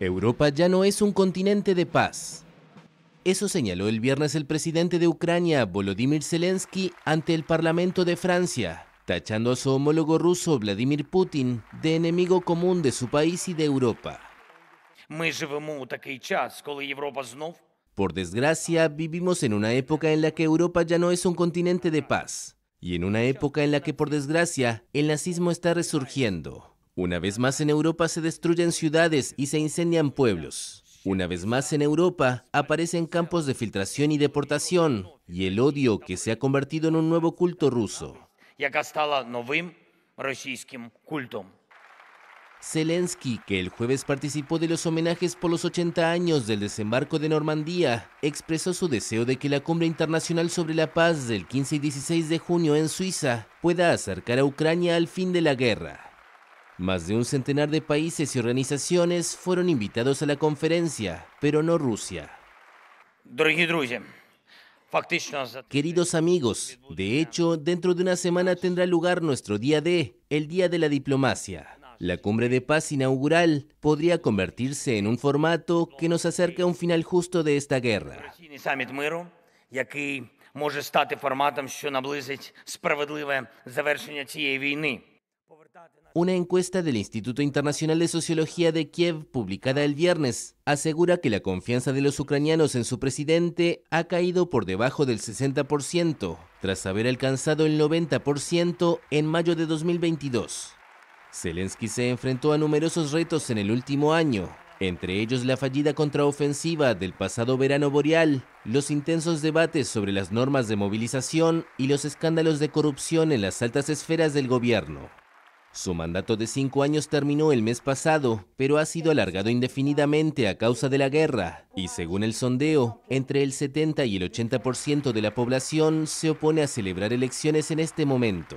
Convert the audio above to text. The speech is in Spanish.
Europa ya no es un continente de paz. Eso señaló el viernes el presidente de Ucrania, Volodymyr Zelensky, ante el Parlamento de Francia, tachando a su homólogo ruso, Vladimir Putin, de enemigo común de su país y de Europa. Por desgracia, vivimos en una época en la que Europa ya no es un continente de paz, y en una época en la que, por desgracia, el nazismo está resurgiendo. Una vez más en Europa se destruyen ciudades y se incendian pueblos. Una vez más en Europa aparecen campos de filtración y deportación y el odio que se ha convertido en un nuevo culto ruso. Zelensky, que el jueves participó de los homenajes por los 80 años del desembarco de Normandía, expresó su deseo de que la cumbre internacional sobre la paz del 15 y 16 de junio en Suiza pueda acercar a Ucrania al fin de la guerra. Más de un centenar de países y organizaciones fueron invitados a la conferencia, pero no Rusia. Queridos amigos, de hecho, dentro de una semana tendrá lugar nuestro día D, el Día de la Diplomacia. La cumbre de paz inaugural podría convertirse en un formato que nos acerca a un final justo de esta guerra. Una encuesta del Instituto Internacional de Sociología de Kiev, publicada el viernes, asegura que la confianza de los ucranianos en su presidente ha caído por debajo del 60%, tras haber alcanzado el 90% en mayo de 2022. Zelensky se enfrentó a numerosos retos en el último año, entre ellos la fallida contraofensiva del pasado verano boreal, los intensos debates sobre las normas de movilización y los escándalos de corrupción en las altas esferas del gobierno. Su mandato de cinco años terminó el mes pasado, pero ha sido alargado indefinidamente a causa de la guerra. Y según el sondeo, entre el 70 y el 80% de la población se opone a celebrar elecciones en este momento.